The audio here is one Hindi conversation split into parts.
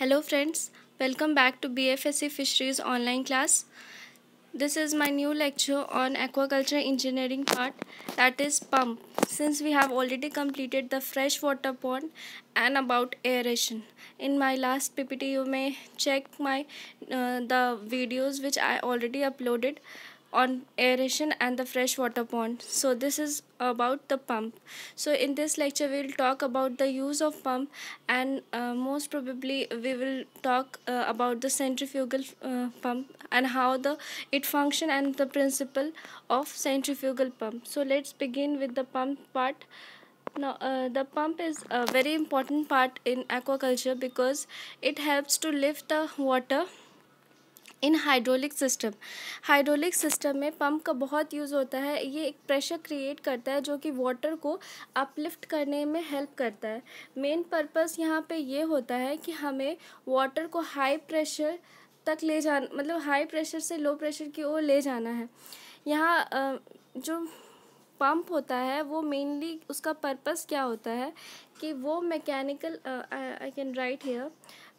Hello friends, welcome back to BFSC Fisheries online class. This is my new lecture on aquaculture engineering part that is pump since we have already completed the freshwater pond and about aeration. In my last PPT you may check my uh, the videos which I already uploaded on aeration and the freshwater pond. So this is about the pump. So in this lecture we will talk about the use of pump and uh, most probably we will talk uh, about the centrifugal uh, pump and how the it function and the principle of centrifugal pump. So let's begin with the pump part. Now, uh, the pump is a very important part in aquaculture because it helps to lift the water in hydraulic system hydraulic system में पंप का बहुत यूज़ होता है ये एक प्रेशर क्रिएट करता है जो कि वाटर को अपलिफ्ट करने में हेल्प करता है मेन पर्पस यहाँ पे ये होता है कि हमें वाटर को हाई प्रेशर तक ले जाना मतलब हाई प्रेशर से लो प्रेशर की ओर ले जाना है यहाँ जो पंप होता है वो मेनली उसका पर्पस क्या होता है कि वो mechanical I can write here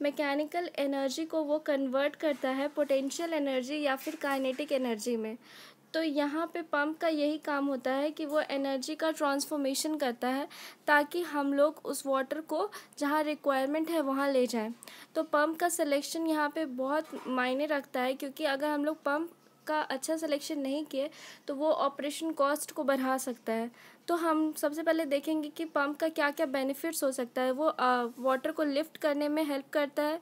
mechanical energy को वो कन्वर्ट करता है पोटेंशियल एनर्जी या फिर काइनेटिक एनर्जी में तो यहाँ पे पंप का यही काम होता है कि वो एनर्जी का ट्रांसफॉर्मेशन करता है ताकि हम लोग उस वाटर को जहाँ रिक्वायरमेंट है वहाँ ले जाएं तो पंप का सिलेक्शन यहाँ पे बहुत मायने रखता है क्योंकि अगर हम लोग पंप का अच्छा सिलेक्शन नहीं किए तो वो ऑपरेशन कॉस्ट को बढ़ा सकता है तो हम सबसे पहले देखेंगे कि पम्प का क्या क्या बेनिफिट्स हो सकता है वो वाटर को लिफ्ट करने में हेल्प करता है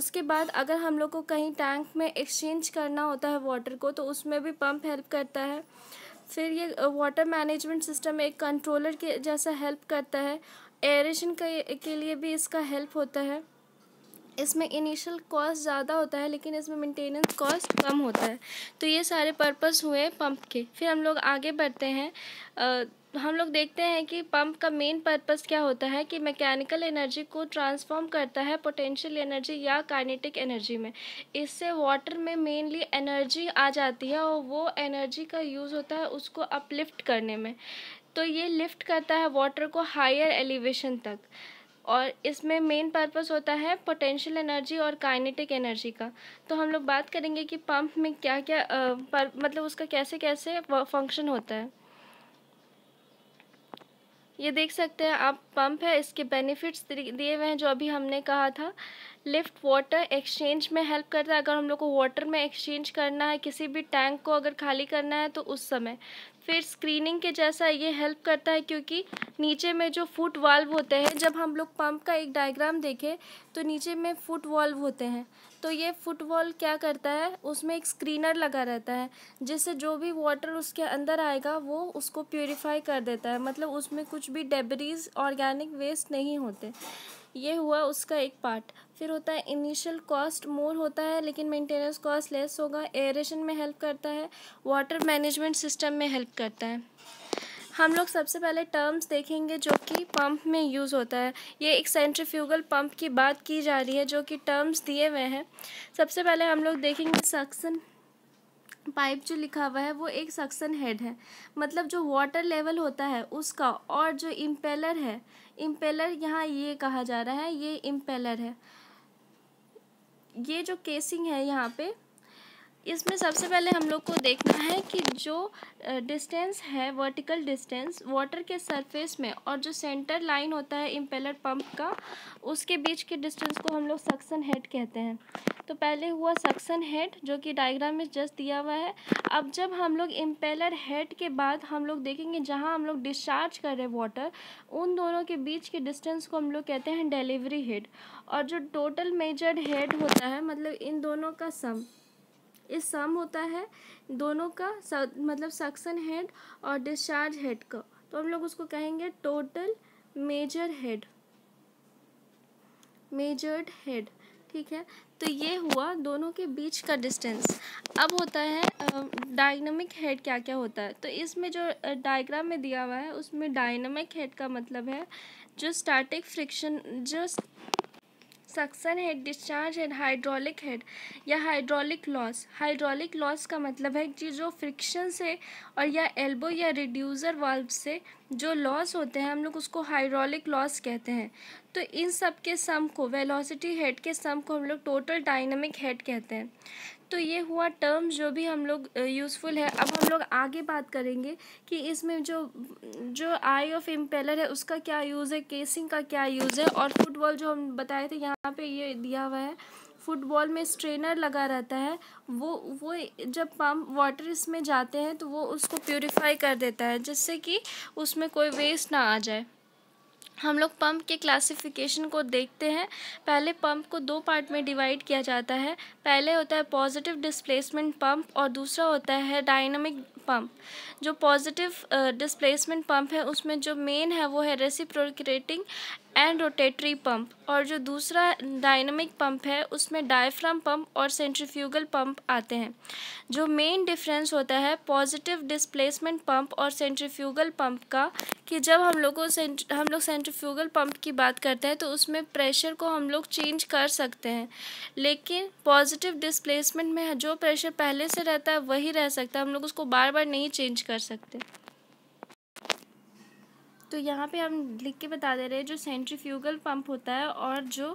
उसके बाद अगर हम लोग को कहीं टैंक में एक्सचेंज करना होता है वाटर को तो उसमें भी पम्प हेल्प करता है फिर ये वाटर मैनेजमेंट सिस्टम एक कंट्रोलर के जैसा हेल्प करता है एरेशन के लिए भी इसका हेल्प होता है इसमें इनिशियल कॉस्ट ज़्यादा होता है लेकिन इसमें मेंटेनेंस कॉस्ट कम होता है तो ये सारे पर्पस हुए पंप के फिर हम लोग आगे बढ़ते हैं हम लोग देखते हैं कि पंप का मेन पर्पस क्या होता है कि मैकेनिकल एनर्जी को ट्रांसफॉर्म करता है पोटेंशियल एनर्जी या काइनेटिक एनर्जी में इससे वाटर में मेनली एनर्जी आ जाती है और वो एनर्जी का यूज़ होता है उसको अपलिफ्ट करने में तो ये लिफ्ट करता है वाटर को हायर एलिवेशन तक और इसमें मेन पर्पस होता है पोटेंशियल एनर्जी और काइनेटिक एनर्जी का तो हम लोग बात करेंगे कि पंप में क्या क्या आ, पर, मतलब उसका कैसे कैसे फंक्शन होता है ये देख सकते हैं आप पंप है इसके बेनिफिट्स दिए हुए हैं जो अभी हमने कहा था लिफ्ट वाटर एक्सचेंज में हेल्प करता है अगर हम लोग को वाटर में एक्सचेंज करना है किसी भी टैंक को अगर खाली करना है तो उस समय फिर स्क्रीनिंग के जैसा ये हेल्प करता है क्योंकि नीचे में जो फुट वाल्व होते हैं जब हम लोग पंप का एक डायग्राम देखें तो नीचे में फुट वाल्व होते हैं तो ये फुटबॉल क्या करता है उसमें एक स्क्रीनर लगा रहता है जिससे जो भी वाटर उसके अंदर आएगा वो उसको प्योरीफाई कर देता है मतलब उसमें कुछ भी डेबरीज ऑर्गेनिक वेस्ट नहीं होते ये हुआ उसका एक पार्ट फिर होता है इनिशियल कॉस्ट मोर होता है लेकिन मेंटेनेंस कॉस्ट लेस होगा एयरेशन में हेल्प करता है वाटर मैनेजमेंट सिस्टम में हेल्प करता है हम लोग सबसे पहले टर्म्स देखेंगे जो कि पंप में यूज़ होता है ये एक सेंट्रीफ्यूगल पंप की बात की जा रही है जो कि टर्म्स दिए हुए हैं सबसे पहले हम लोग देखेंगे सक्सन पाइप जो लिखा हुआ है वो एक सक्सन हेड है मतलब जो वाटर लेवल होता है उसका और जो इम्पेलर है इम्पेलर यहाँ ये कहा जा रहा है ये इम्पेलर है ये जो केसिंग है यहाँ पे इसमें सबसे पहले हम लोग को देखना है कि जो डिस्टेंस है वर्टिकल डिस्टेंस वाटर के सरफेस में और जो सेंटर लाइन होता है इम्पेलर पंप का उसके बीच के डिस्टेंस को हम लोग सक्सन हेड कहते हैं तो पहले हुआ सक्सन हेड जो कि डायग्राम में जस्ट दिया हुआ है अब जब हम लोग इम्पेलर हेड के बाद हम लोग देखेंगे जहाँ हम लोग डिस्चार्ज कर रहे वाटर उन दोनों के बीच के डिस्टेंस को हम लोग कहते हैं डिलीवरी हेड और जो टोटल मेजर हेड होता है मतलब इन दोनों का सम इस सम होता है दोनों का मतलब सक्सन हेड और डिस्चार्ज हेड का तो हम लोग उसको कहेंगे total measure head measured head ठीक है तो ये हुआ दोनों के बीच का डिस्टेंस अब होता है डायनामिक हेड क्या क्या होता है तो इसमें जो डायग्राम में दिया हुआ है उसमें डायनामिक हेड का मतलब है जो स्टैटिक फ्रिक्शन जो suction head discharge head hydraulic head या हाइड्रोलिक लॉस हाइड्रोलिक लॉस का मतलब है कि जो फ्रिक्शन से और या एल्बो या रिड्यूज़र वाल्व से जो लॉस होते हैं हम लोग उसको हाइड्रोलिक लॉस कहते हैं तो इन सब के सम को वेलोसिटी हेड के सम को हम लोग टोटल डायनामिक हेड कहते हैं तो ये हुआ टर्म्स जो भी हम लोग यूज़फुल है अब हम लोग आगे बात करेंगे कि इसमें जो जो आई ऑफ इम्पेलर है उसका क्या यूज़ है केसिंग का क्या यूज़ है और फुटबॉल जो हम बताए थे यहाँ पे ये दिया हुआ है फुटबॉल में स्ट्रेनर लगा रहता है वो वो जब पम्प वाटर इसमें जाते हैं तो वो उसको प्योरीफाई कर देता है जिससे कि उसमें कोई वेस्ट ना आ जाए हम लोग पंप के क्लासिफिकेशन को देखते हैं पहले पंप को दो पार्ट में डिवाइड किया जाता है पहले होता है पॉजिटिव डिस्प्लेसमेंट पंप और दूसरा होता है डायनामिक पंप जो पॉजिटिव डिस्प्लेसमेंट पम्प है उसमें जो मेन है वो है रेसिप्रोक्रेटिंग एंड रोटेटरी पंप और जो दूसरा डायनमिक पंप है उसमें डायफ्राम पंप और सेंट्रीफ्यूगल पंप आते हैं जो मेन डिफरेंस होता है पॉजिटिव डिस्प्लेसमेंट पंप और सेंट्रीफ्यूगल पंप का कि जब हम लोग को हम लोग सेंट्रीफ्यूगल पंप की बात करते हैं तो उसमें प्रेशर को हम लोग चेंज कर सकते हैं लेकिन पॉजिटिव डिस्प्लेसमेंट में जो प्रेशर पहले से रहता है वही रह सकता है हम लोग उसको बार बार नहीं चेंज कर सकते तो यहाँ पे हम लिख के बता दे रहे हैं जो सेंट्रीफ्यूगल पंप होता है और जो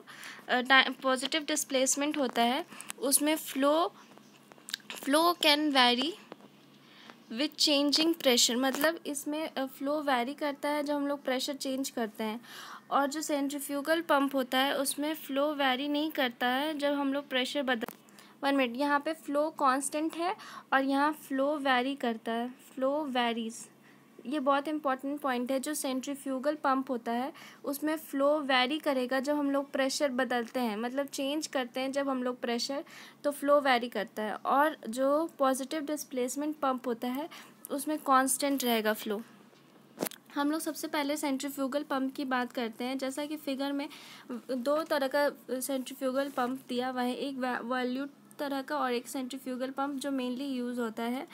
पॉजिटिव डिस्प्लेसमेंट होता है उसमें flow flow can vary with changing pressure मतलब इसमें फ्लो वैरी करता है जब हम लोग प्रेशर चेंज करते हैं और जो सेंट्रीफ्यूगल पंप होता है उसमें फ्लो वैरी नहीं करता है जब हम लोग प्रेशर बदल वन मिनट यहाँ पे फ़्लो कांस्टेंट है और यहाँ फ़्लो वैरी करता है फ़्लो वैरीज़ ये बहुत इंपॉर्टेंट पॉइंट है जो सेंट्रीफ्यूगल पंप होता है उसमें फ़्लो वैरी करेगा जब हम लोग प्रेशर बदलते हैं मतलब चेंज करते हैं जब हम लोग प्रेशर तो फ़्लो वैरी करता है और जो पॉजिटिव डिस्प्लेसमेंट पंप होता है उसमें कांस्टेंट रहेगा फ़्लो हम लोग सबसे पहले सेंट्रीफ्यूगल पंप की बात करते हैं जैसा कि फिगर में दो तरह का सेंट्रीफ्यूगल पंप दिया हुआ है एक वॉल्यूट तरह का और एक सेंट्रीफ्यूगल पंप जो मेनली यूज़ होता है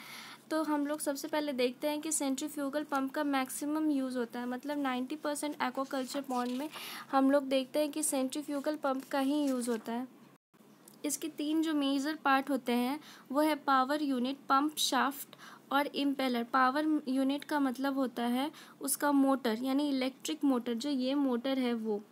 तो हम लोग सबसे पहले देखते हैं कि सेंट्रीफ्यूगल पंप का मैक्सिमम यूज़ होता है मतलब 90 परसेंट एक्वाकल्चर पॉन्ड में हम लोग देखते हैं कि सेंट्रीफ्यूगल पंप का ही यूज़ होता है इसके तीन जो मेजर पार्ट होते हैं वो है पावर यूनिट पंप शाफ्ट और इम्पेलर पावर यूनिट का मतलब होता है उसका मोटर यानी इलेक्ट्रिक मोटर जो ये मोटर है वो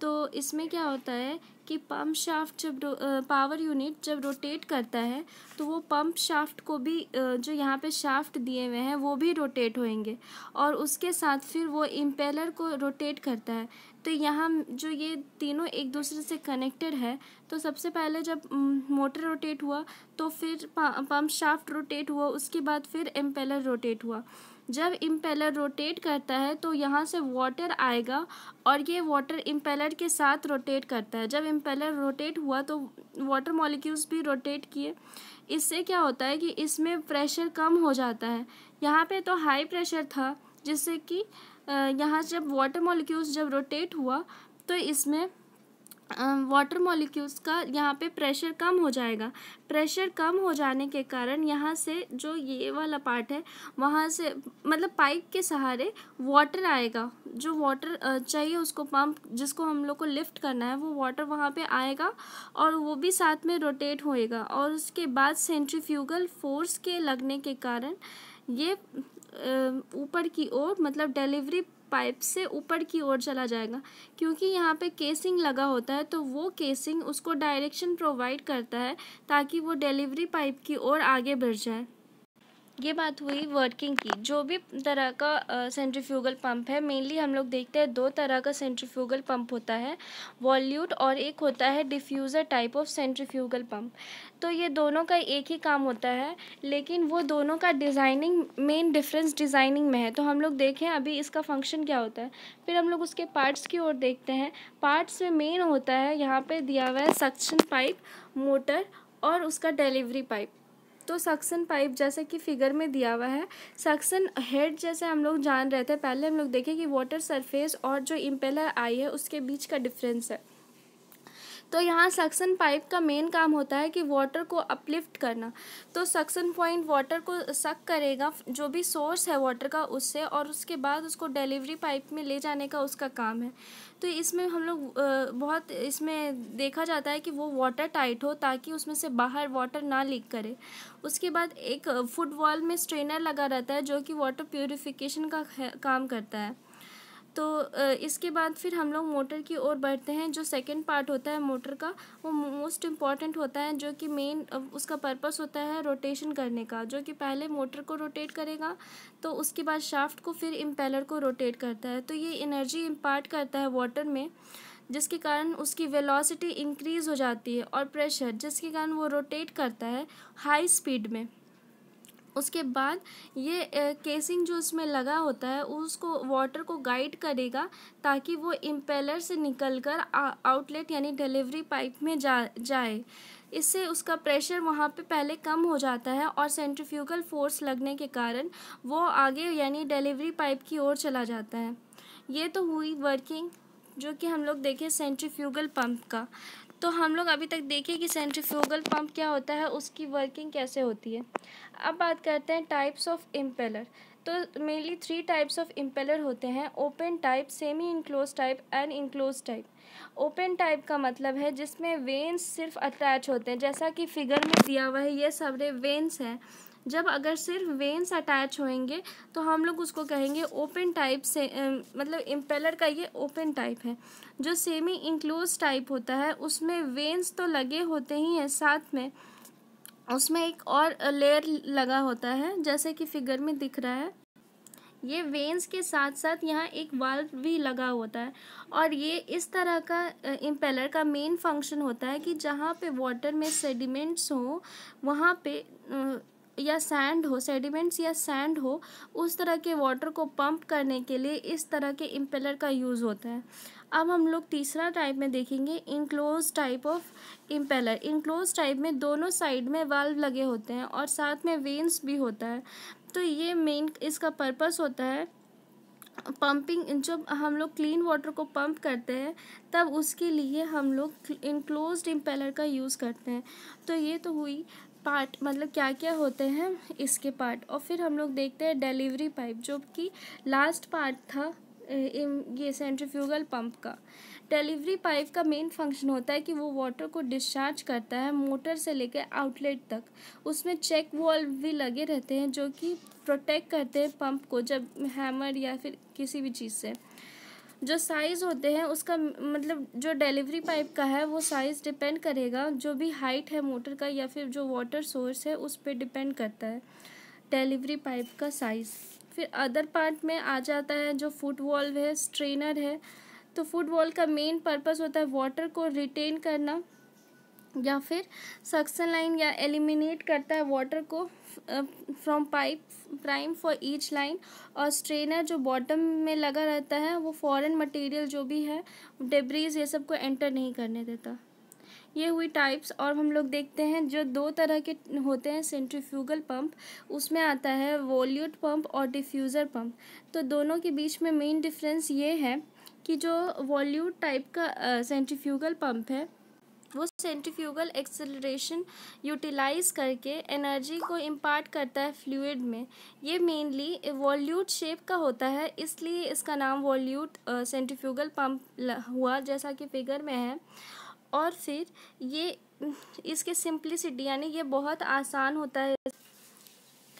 तो इसमें क्या होता है कि पंप शाफ्ट जब पावर यूनिट जब रोटेट करता है तो वो पंप शाफ्ट को भी जो यहाँ पे शाफ्ट दिए हुए हैं वो भी रोटेट होएंगे और उसके साथ फिर वो इम्पेलर को रोटेट करता है तो यहाँ जो ये तीनों एक दूसरे से कनेक्टेड है तो सबसे पहले जब मोटर रोटेट हुआ तो फिर पंप शाफ्ट रोटेट हुआ उसके बाद फिर इम्पेलर रोटेट हुआ जब इम्पेलर रोटेट करता है तो यहाँ से वाटर आएगा और ये वाटर इम्पेलर के साथ रोटेट करता है जब इम्पेलर रोटेट हुआ तो वाटर मॉलिक्यूल्स भी रोटेट किए इससे क्या होता है कि इसमें प्रेशर कम हो जाता है यहाँ पे तो हाई प्रेशर था जिससे कि यहाँ जब वाटर मॉलिक्यूल्स जब रोटेट हुआ तो इसमें वाटर मॉलिक्यूल्स का यहाँ पे प्रेशर कम हो जाएगा प्रेशर कम हो जाने के कारण यहाँ से जो ये वाला पार्ट है वहाँ से मतलब पाइप के सहारे वाटर आएगा जो वाटर चाहिए उसको पंप जिसको हम लोग को लिफ्ट करना है वो वाटर वहाँ पे आएगा और वो भी साथ में रोटेट होएगा और उसके बाद सेंट्रीफ्यूगल फोर्स के लगने के कारण ये ऊपर की ओर मतलब डिलीवरी पाइप से ऊपर की ओर चला जाएगा क्योंकि यहाँ पे केसिंग लगा होता है तो वो केसिंग उसको डायरेक्शन प्रोवाइड करता है ताकि वो डिलीवरी पाइप की ओर आगे बढ़ जाए ये बात हुई वर्किंग की जो भी तरह का सेंट्रीफ्यूगल पंप है मेनली हम लोग देखते हैं दो तरह का सेंट्रीफ्यूगल पंप होता है वॉल्यूट और एक होता है diffuser type of centrifugal pump तो ये दोनों का एक ही काम होता है लेकिन वो दोनों का डिज़ाइनिंग मेन डिफरेंस डिज़ाइनिंग में है तो हम लोग देखें अभी इसका फंक्शन क्या होता है फिर हम लोग उसके पार्ट्स की ओर देखते हैं पार्ट्स में मेन होता है यहाँ पर दिया हुआ है सक्शन पाइप मोटर और उसका डिलीवरी पाइप तो सक्सन पाइप जैसे कि फिगर में दिया हुआ है सक्सन हेड जैसे हम लोग जान रहे थे पहले हम लोग देखें कि वाटर सरफेस और जो इम्पेलर आई है उसके बीच का डिफरेंस है तो यहाँ सक्सन पाइप का मेन काम होता है कि वाटर को अपलिफ्ट करना तो सक्सन पॉइंट वाटर को सक करेगा जो भी सोर्स है वाटर का उससे और उसके बाद उसको डिलीवरी पाइप में ले जाने का उसका काम है तो इसमें हम लोग बहुत इसमें देखा जाता है कि वो वाटर टाइट हो ताकि उसमें से बाहर वाटर ना लीक करे उसके बाद एक फुटबॉल में स्ट्रेनर लगा रहता है जो कि वाटर प्योरीफिकेशन का काम करता है तो इसके बाद फिर हम लोग मोटर की ओर बढ़ते हैं जो सेकंड पार्ट होता है मोटर का वो मोस्ट इम्पॉर्टेंट होता है जो कि मेन उसका पर्पस होता है रोटेशन करने का जो कि पहले मोटर को रोटेट करेगा तो उसके बाद शाफ्ट को फिर इम्पेलर को रोटेट करता है तो ये एनर्जी इम्पार्ट करता है वाटर में जिसके कारण उसकी वेलोसिटी इंक्रीज़ हो जाती है और प्रेशर जिसके कारण वो रोटेट करता है हाई स्पीड में उसके बाद ये केसिंग जो उसमें लगा होता है उसको वाटर को गाइड करेगा ताकि वो इम्पेलर से निकलकर आउटलेट यानी डिलीवरी पाइप में जा जाए इससे उसका प्रेशर वहाँ पे पहले कम हो जाता है और सेंट्रीफ्यूगल फोर्स लगने के कारण वो आगे यानी डिलीवरी पाइप की ओर चला जाता है ये तो हुई वर्किंग जो कि हम लोग देखें सेंट्रीफ्यूगल पंप का तो हम लोग अभी तक देखें कि सेंट्रीफ्यूगल पंप क्या होता है उसकी वर्किंग कैसे होती है अब बात करते हैं टाइप्स ऑफ इम्पेलर तो mainly three types of impeller होते हैं open type semi enclose type and enclose type open type का मतलब है जिसमें वेन्स सिर्फ अटैच होते हैं जैसा कि फिगर में दिया हुआ है ये सबरे वेन्स हैं जब अगर सिर्फ वेन्स अटैच होंगे तो हम लोग उसको कहेंगे ओपन टाइप से मतलब इम्पेलर का ये ओपन टाइप है जो सेमी इंक्लोज टाइप होता है उसमें वेन्स तो लगे होते ही हैं साथ में उसमें एक और लेयर लगा होता है जैसे कि फिगर में दिख रहा है ये वेन्स के साथ साथ यहाँ एक वाल्व भी लगा होता है और ये इस तरह का इम्पेलर का मेन फंक्शन होता है कि जहाँ पे वाटर में सेडिमेंट्स हो वहाँ पे या सैंड हो सेडिमेंट्स या सैंड हो उस तरह के वाटर को पंप करने के लिए इस तरह के इम्पेलर का यूज़ होता है अब हम लोग तीसरा टाइप में देखेंगे enclose type of impeller enclose type में दोनों साइड में वाल्व लगे होते हैं और साथ में वेंस भी होता है तो ये मेन इसका पर्पस होता है पंपिंग जब हम लोग क्लीन वाटर को पंप करते हैं तब उसके लिए हम लोग इनक्लोज इम्पेलर का यूज़ करते हैं तो ये तो हुई पार्ट मतलब क्या क्या होते हैं इसके पार्ट और फिर हम लोग देखते हैं डिलीवरी पाइप जो कि लास्ट पार्ट था ये सेंट्रीफ्यूगल पंप का डिलीवरी पाइप का मेन फंक्शन होता है कि वो वाटर को डिस्चार्ज करता है मोटर से लेकर आउटलेट तक उसमें चेक वॉल्व भी लगे रहते हैं जो कि प्रोटेक्ट करते हैं पंप को जब हैमर या फिर किसी भी चीज़ से जो साइज़ होते हैं उसका मतलब जो डिलीवरी पाइप का है वो साइज़ डिपेंड करेगा जो भी हाइट है मोटर का या फिर जो वाटर सोर्स है उस पर डिपेंड करता है डिलीवरी पाइप का साइज़ फिर अदर पार्ट में आ जाता है जो फुट वॉल्व है स्ट्रेनर है तो फुट वॉल्व का मेन पर्पस होता है वाटर को रिटेन करना या फिर सक्सन लाइन या एलिमिनेट करता है वाटर को from pipe prime for each line और स्ट्रेनर जो बॉटम में लगा रहता है वो फॉरेन मटेरियल जो भी है डेब्रीज ये सब को एंटर नहीं करने देता ये हुई टाइप्स और हम लोग देखते हैं जो दो तरह के होते हैं सेंट्रीफ्यूगल पंप उसमें आता है वॉल्यूट पंप और डिफ्यूज़र पंप तो दोनों के बीच में मेन डिफरेंस ये है कि जो वॉल्यूट टाइप का सेंट्रीफ्यूगल पंप है वो सेंट्रीफ्यूगल एक्सेलरेशन यूटिलाइज करके एनर्जी को इम्पार्ट करता है फ्लूड में ये मेनली वॉल्यूट शेप का होता है इसलिए इसका नाम वॉल्यूट सेंट्रीफ्यूगल पम्प हुआ जैसा कि फिगर में है और फिर ये इसके सिंप्लिसिटी यानी ये बहुत आसान होता है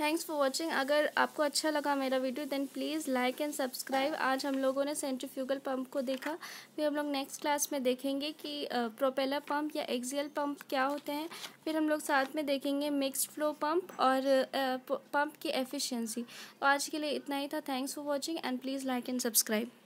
थैंक्स फॉर वॉचिंग अगर आपको अच्छा लगा मेरा video then please like and subscribe आज हम लोगों ने सेंट्रीफ्यूगल पंप को देखा फिर हम लोग नेक्स्ट क्लास में देखेंगे कि प्रोपेलर पंप या एक्जियल पंप क्या होते हैं फिर हम लोग साथ में देखेंगे मिक्स्ड फ्लो पंप और पंप की एफिशिएंसी तो आज के लिए इतना ही था thanks for watching and please like and subscribe